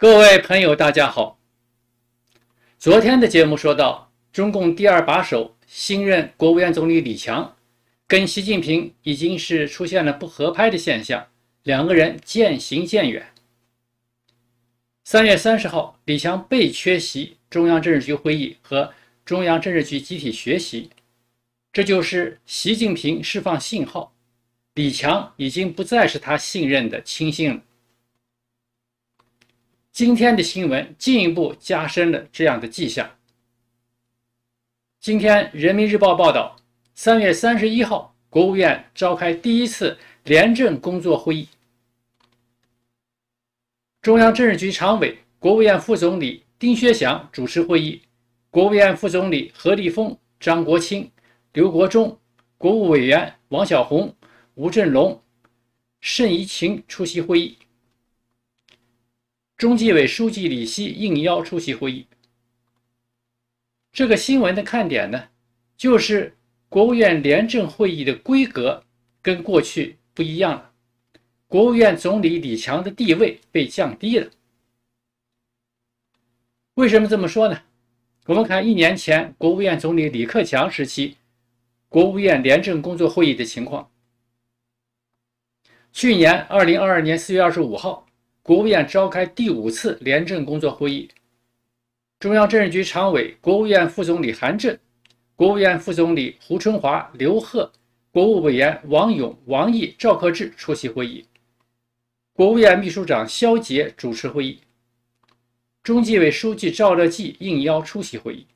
各位朋友，大家好。昨天的节目说到，中共第二把手、新任国务院总理李强跟习近平已经是出现了不合拍的现象，两个人渐行渐远。三月三十号，李强被缺席中央政治局会议和中央政治局集体学习，这就是习近平释放信号：李强已经不再是他信任的亲信了。今天的新闻进一步加深了这样的迹象。今天，《人民日报》报道，三月三十一号，国务院召开第一次廉政工作会议，中央政治局常委、国务院副总理丁薛祥主持会议，国务院副总理何立峰、张国清、刘国中，国务委员王晓红、吴振龙、慎怡勤出席会议。中纪委书记李希应邀出席会议。这个新闻的看点呢，就是国务院廉政会议的规格跟过去不一样了。国务院总理李强的地位被降低了。为什么这么说呢？我们看一年前国务院总理李克强时期，国务院廉政工作会议的情况。去年二零二二年四月二十五号。国务院召开第五次廉政工作会议，中央政治局常委、国务院副总理韩正，国务院副总理胡春华、刘鹤，国务委员王勇、王毅、赵克志出席会议，国务院秘书长肖捷主持会议，中纪委书记赵乐际应邀出席会议。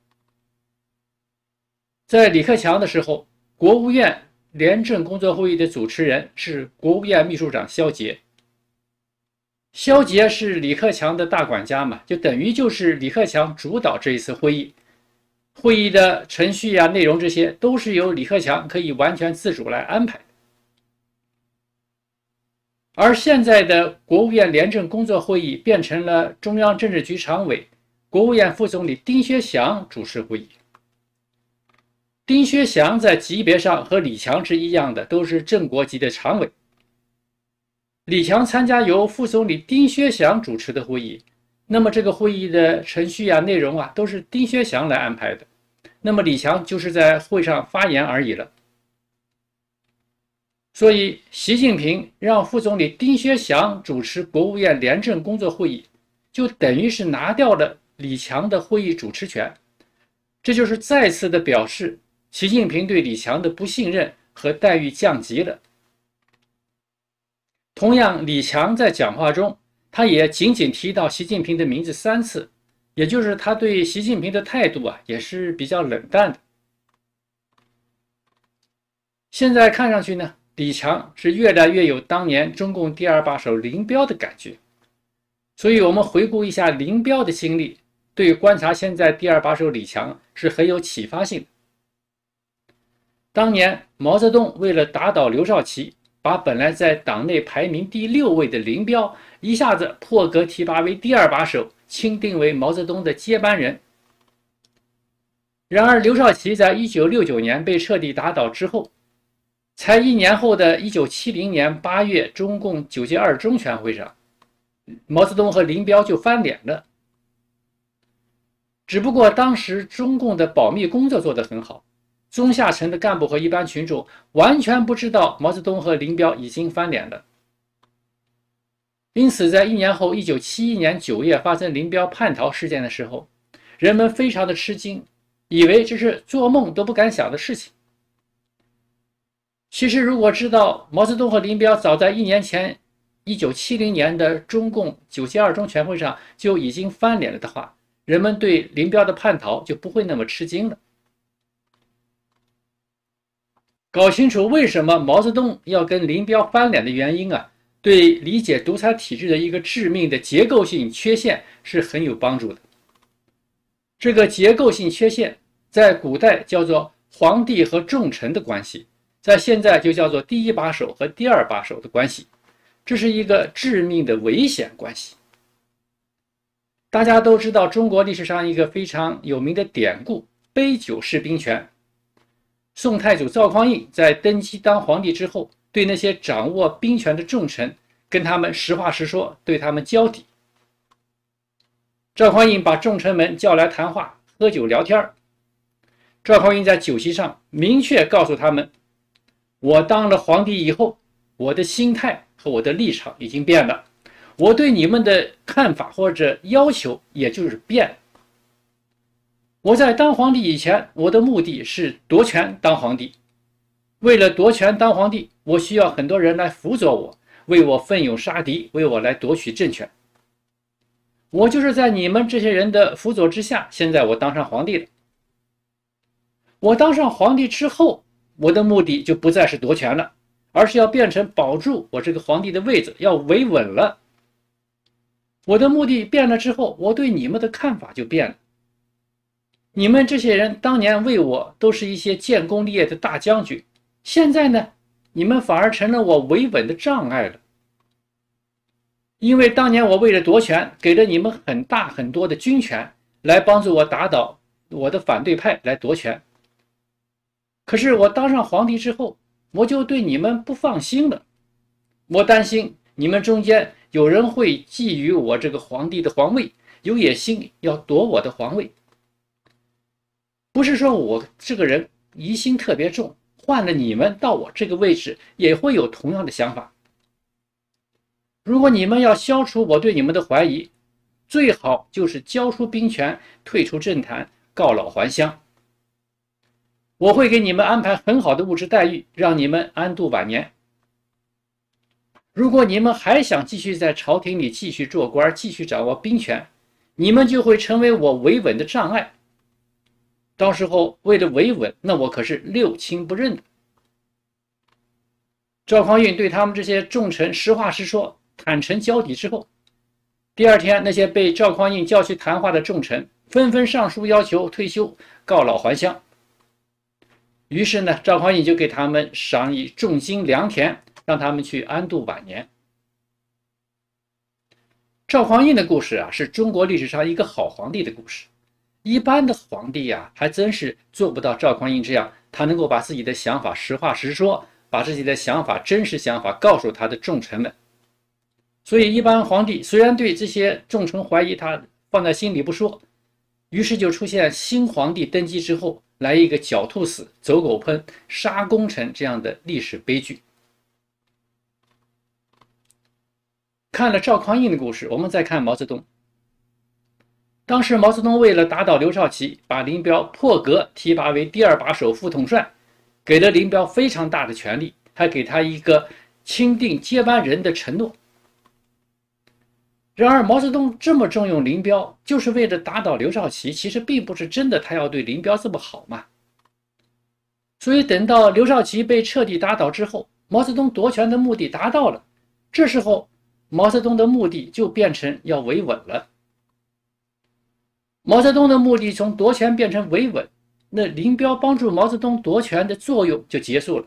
在李克强的时候，国务院廉政工作会议的主持人是国务院秘书长肖捷。肖杰是李克强的大管家嘛，就等于就是李克强主导这一次会议，会议的程序呀、内容这些，都是由李克强可以完全自主来安排。而现在的国务院廉政工作会议变成了中央政治局常委、国务院副总理丁薛祥主持会议。丁薛祥在级别上和李强是一样的，都是正国级的常委。李强参加由副总理丁薛祥主持的会议，那么这个会议的程序啊、内容啊，都是丁薛祥来安排的。那么李强就是在会上发言而已了。所以，习近平让副总理丁薛祥主持国务院廉政工作会议，就等于是拿掉了李强的会议主持权。这就是再次的表示，习近平对李强的不信任和待遇降级了。同样，李强在讲话中，他也仅仅提到习近平的名字三次，也就是他对习近平的态度啊，也是比较冷淡的。现在看上去呢，李强是越来越有当年中共第二把手林彪的感觉。所以我们回顾一下林彪的经历，对观察现在第二把手李强是很有启发性的。当年毛泽东为了打倒刘少奇。把本来在党内排名第六位的林彪一下子破格提拔为第二把手，钦定为毛泽东的接班人。然而，刘少奇在一九六九年被彻底打倒之后，才一年后的一九七零年八月，中共九届二中全会上，毛泽东和林彪就翻脸了。只不过，当时中共的保密工作做得很好。中下层的干部和一般群众完全不知道毛泽东和林彪已经翻脸了，因此，在一年后，一九七一年九月发生林彪叛逃事件的时候，人们非常的吃惊，以为这是做梦都不敢想的事情。其实，如果知道毛泽东和林彪早在一年前，一九七零年的中共九届二中全会上就已经翻脸了的话，人们对林彪的叛逃就不会那么吃惊了。搞清楚为什么毛泽东要跟林彪翻脸的原因啊，对理解独裁体制的一个致命的结构性缺陷是很有帮助的。这个结构性缺陷在古代叫做皇帝和重臣的关系，在现在就叫做第一把手和第二把手的关系，这是一个致命的危险关系。大家都知道中国历史上一个非常有名的典故“杯酒释兵权”。宋太祖赵匡胤在登基当皇帝之后，对那些掌握兵权的重臣，跟他们实话实说，对他们交底。赵匡胤把重臣们叫来谈话，喝酒聊天。赵匡胤在酒席上明确告诉他们：“我当了皇帝以后，我的心态和我的立场已经变了，我对你们的看法或者要求，也就是变了。”我在当皇帝以前，我的目的是夺权当皇帝。为了夺权当皇帝，我需要很多人来辅佐我，为我奋勇杀敌，为我来夺取政权。我就是在你们这些人的辅佐之下，现在我当上皇帝了。我当上皇帝之后，我的目的就不再是夺权了，而是要变成保住我这个皇帝的位子，要维稳了。我的目的变了之后，我对你们的看法就变了。你们这些人当年为我都是一些建功立业的大将军，现在呢，你们反而成了我维稳的障碍了。因为当年我为了夺权，给了你们很大很多的军权，来帮助我打倒我的反对派来夺权。可是我当上皇帝之后，我就对你们不放心了，我担心你们中间有人会觊觎我这个皇帝的皇位，有野心要夺我的皇位。不是说我这个人疑心特别重，换了你们到我这个位置也会有同样的想法。如果你们要消除我对你们的怀疑，最好就是交出兵权，退出政坛，告老还乡。我会给你们安排很好的物质待遇，让你们安度晚年。如果你们还想继续在朝廷里继续做官，继续掌握兵权，你们就会成为我维稳的障碍。到时候为了维稳，那我可是六亲不认的。赵匡胤对他们这些重臣实话实说、坦诚交底之后，第二天那些被赵匡胤叫去谈话的重臣纷纷上书要求退休、告老还乡。于是呢，赵匡胤就给他们赏以重金、良田，让他们去安度晚年。赵匡胤的故事啊，是中国历史上一个好皇帝的故事。一般的皇帝呀，还真是做不到赵匡胤这样，他能够把自己的想法实话实说，把自己的想法、真实想法告诉他的重臣们。所以，一般皇帝虽然对这些重臣怀疑，他放在心里不说，于是就出现新皇帝登基之后，来一个狡兔死，走狗烹，杀功臣这样的历史悲剧。看了赵匡胤的故事，我们再看毛泽东。当时毛泽东为了打倒刘少奇，把林彪破格提拔为第二把手副统帅，给了林彪非常大的权力，还给他一个钦定接班人的承诺。然而，毛泽东这么重用林彪，就是为了打倒刘少奇，其实并不是真的他要对林彪这么好嘛。所以，等到刘少奇被彻底打倒之后，毛泽东夺权的目的达到了，这时候毛泽东的目的就变成要维稳了。毛泽东的目的从夺权变成维稳，那林彪帮助毛泽东夺权的作用就结束了。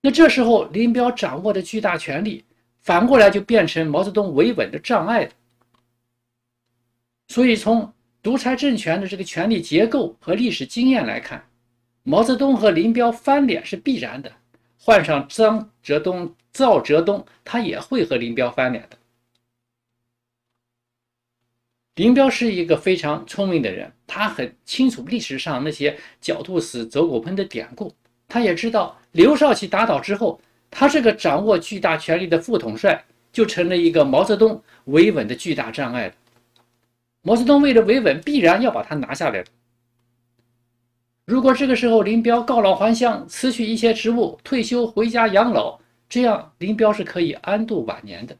那这时候林彪掌握的巨大权力，反过来就变成毛泽东维稳的障碍所以从独裁政权的这个权力结构和历史经验来看，毛泽东和林彪翻脸是必然的。换上张泽东、赵泽东，他也会和林彪翻脸的。林彪是一个非常聪明的人，他很清楚历史上那些狡兔死走狗烹的典故，他也知道刘少奇打倒之后，他这个掌握巨大权力的副统帅就成了一个毛泽东维稳的巨大障碍了。毛泽东为了维稳，必然要把他拿下来了。如果这个时候林彪告老还乡，辞去一些职务，退休回家养老，这样林彪是可以安度晚年的。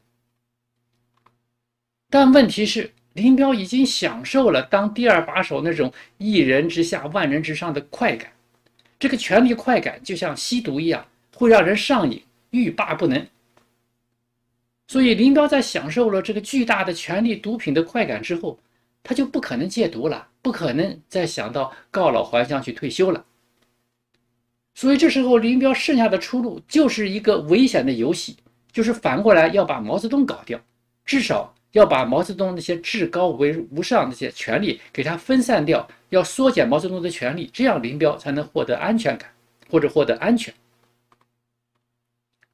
但问题是。林彪已经享受了当第二把手那种一人之下万人之上的快感，这个权力快感就像吸毒一样，会让人上瘾，欲罢不能。所以林彪在享受了这个巨大的权力毒品的快感之后，他就不可能戒毒了，不可能再想到告老还乡去退休了。所以这时候林彪剩下的出路就是一个危险的游戏，就是反过来要把毛泽东搞掉，至少。要把毛泽东那些至高为无上那些权利给他分散掉，要缩减毛泽东的权利，这样林彪才能获得安全感或者获得安全。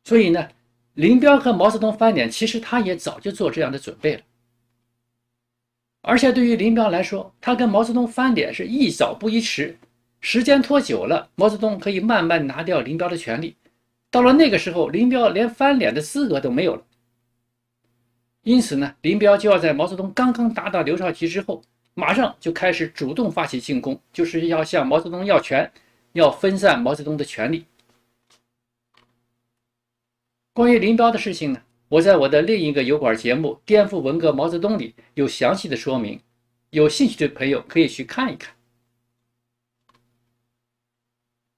所以呢，林彪和毛泽东翻脸，其实他也早就做这样的准备了。而且对于林彪来说，他跟毛泽东翻脸是宜早不宜迟，时间拖久了，毛泽东可以慢慢拿掉林彪的权利。到了那个时候，林彪连翻脸的资格都没有了。因此呢，林彪就要在毛泽东刚刚打倒刘少奇之后，马上就开始主动发起进攻，就是要向毛泽东要权，要分散毛泽东的权力。关于林彪的事情呢，我在我的另一个油管节目《颠覆文革毛泽东》里有详细的说明，有兴趣的朋友可以去看一看。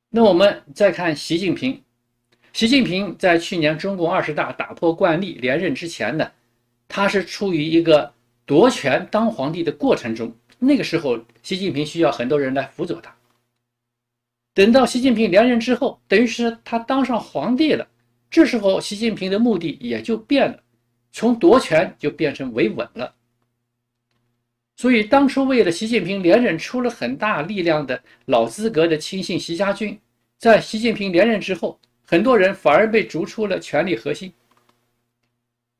那我们再看习近平，习近平在去年中共二十大打破惯例连任之前呢？他是处于一个夺权当皇帝的过程中，那个时候习近平需要很多人来辅佐他。等到习近平连任之后，等于是他当上皇帝了，这时候习近平的目的也就变了，从夺权就变成维稳了。所以当初为了习近平连任出了很大力量的老资格的亲信习家军，在习近平连任之后，很多人反而被逐出了权力核心。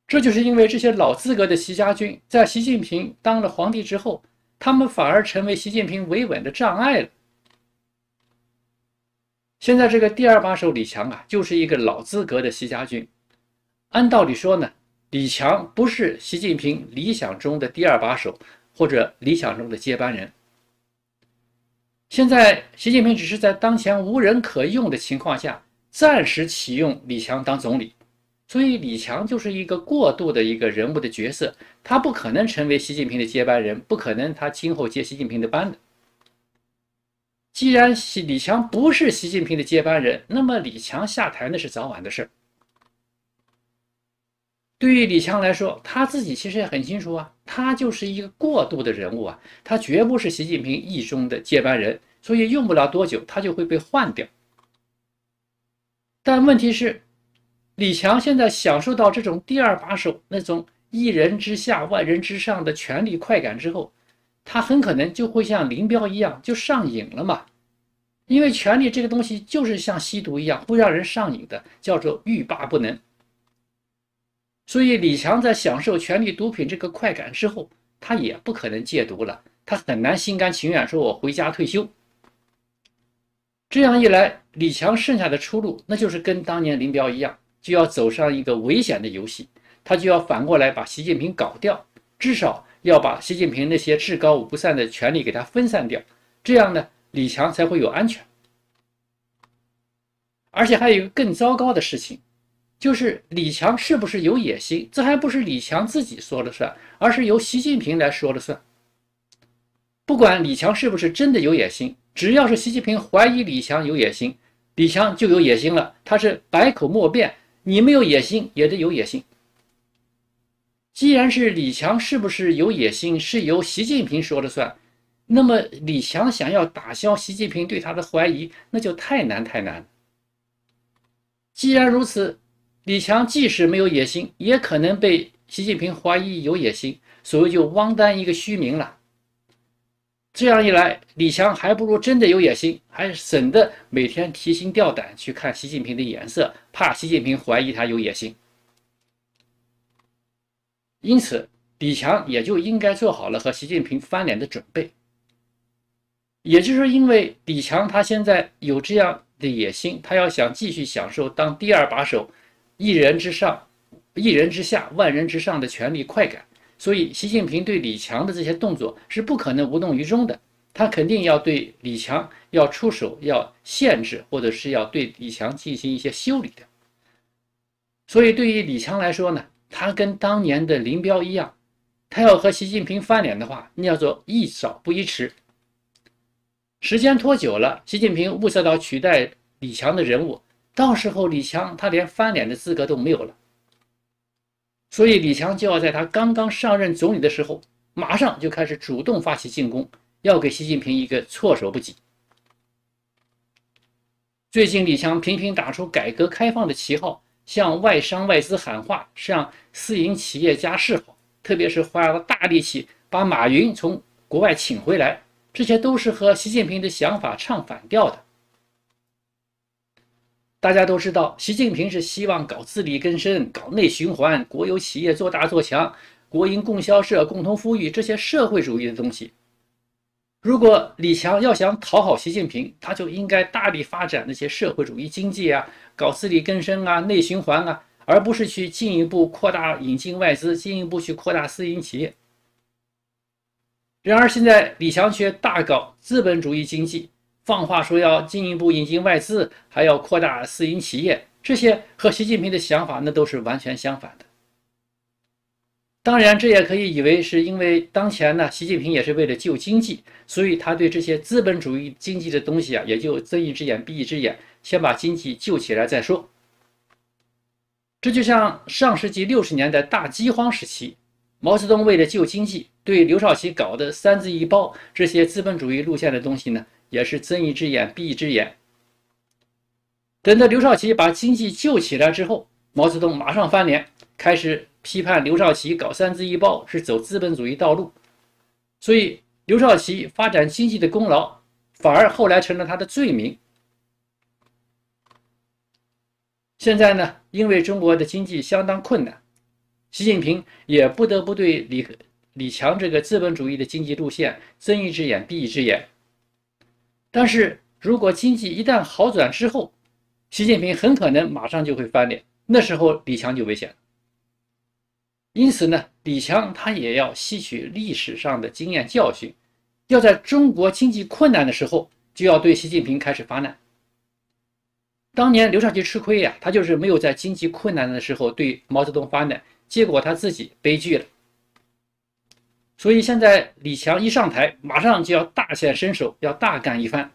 这就是因为这些老资格的习家军，在习近平当了皇帝之后，他们反而成为习近平维稳的障碍了。现在这个第二把手李强啊，就是一个老资格的习家军。按道理说呢，李强不是习近平理想中的第二把手，或者理想中的接班人。现在习近平只是在当前无人可用的情况下，暂时启用李强当总理。所以李强就是一个过渡的一个人物的角色，他不可能成为习近平的接班人，不可能他今后接习近平的班的。既然习李强不是习近平的接班人，那么李强下台那是早晚的事对于李强来说，他自己其实也很清楚啊，他就是一个过渡的人物啊，他绝不是习近平意中的接班人，所以用不了多久他就会被换掉。但问题是。李强现在享受到这种第二把手那种一人之下万人之上的权力快感之后，他很可能就会像林彪一样就上瘾了嘛。因为权力这个东西就是像吸毒一样会让人上瘾的，叫做欲罢不能。所以李强在享受权力毒品这个快感之后，他也不可能戒毒了，他很难心甘情愿说我回家退休。这样一来，李强剩下的出路那就是跟当年林彪一样。就要走上一个危险的游戏，他就要反过来把习近平搞掉，至少要把习近平那些至高无上的权利给他分散掉，这样呢，李强才会有安全。而且还有一个更糟糕的事情，就是李强是不是有野心，这还不是李强自己说了算，而是由习近平来说了算。不管李强是不是真的有野心，只要是习近平怀疑李强有野心，李强就有野心了，他是百口莫辩。你没有野心也得有野心。既然是李强是不是有野心是由习近平说了算，那么李强想要打消习近平对他的怀疑那就太难太难。既然如此，李强即使没有野心，也可能被习近平怀疑有野心，所以就汪丹一个虚名了。这样一来，李强还不如真的有野心，还省得每天提心吊胆去看习近平的颜色，怕习近平怀疑他有野心。因此，李强也就应该做好了和习近平翻脸的准备。也就是说，因为李强他现在有这样的野心，他要想继续享受当第二把手、一人之上、一人之下、万人之上的权力快感。所以，习近平对李强的这些动作是不可能无动于衷的，他肯定要对李强要出手，要限制，或者是要对李强进行一些修理的。所以，对于李强来说呢，他跟当年的林彪一样，他要和习近平翻脸的话，那叫做宜早不宜迟。时间拖久了，习近平物色到取代李强的人物，到时候李强他连翻脸的资格都没有了。所以，李强就要在他刚刚上任总理的时候，马上就开始主动发起进攻，要给习近平一个措手不及。最近，李强频频打出改革开放的旗号，向外商外资喊话，向私营企业家示好，特别是花了大力气把马云从国外请回来，这些都是和习近平的想法唱反调的。大家都知道，习近平是希望搞自力更生、搞内循环、国有企业做大做强、国营供销社共同富裕这些社会主义的东西。如果李强要想讨好习近平，他就应该大力发展那些社会主义经济啊，搞自力更生啊、内循环啊，而不是去进一步扩大引进外资，进一步去扩大私营企业。然而现在李强却大搞资本主义经济。放话说要进一步引进外资，还要扩大私营企业，这些和习近平的想法那都是完全相反的。当然，这也可以以为是因为当前呢，习近平也是为了救经济，所以他对这些资本主义经济的东西啊，也就睁一只眼闭一只眼，先把经济救起来再说。这就像上世纪六十年代大饥荒时期，毛泽东为了救经济，对刘少奇搞的“三自一包”这些资本主义路线的东西呢。也是睁一只眼闭一只眼，等到刘少奇把经济救起来之后，毛泽东马上翻脸，开始批判刘少奇搞三自一包是走资本主义道路，所以刘少奇发展经济的功劳反而后来成了他的罪名。现在呢，因为中国的经济相当困难，习近平也不得不对李李强这个资本主义的经济路线睁一只眼闭一只眼。但是如果经济一旦好转之后，习近平很可能马上就会翻脸，那时候李强就危险了。因此呢，李强他也要吸取历史上的经验教训，要在中国经济困难的时候就要对习近平开始发难。当年刘少奇吃亏呀，他就是没有在经济困难的时候对毛泽东发难，结果他自己悲剧了。所以现在李强一上台，马上就要大显身手，要大干一番。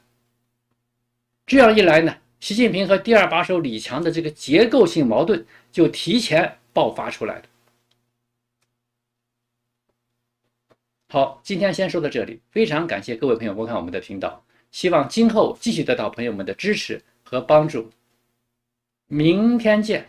这样一来呢，习近平和第二把手李强的这个结构性矛盾就提前爆发出来了。好，今天先说到这里，非常感谢各位朋友观看我们的频道，希望今后继续得到朋友们的支持和帮助。明天见。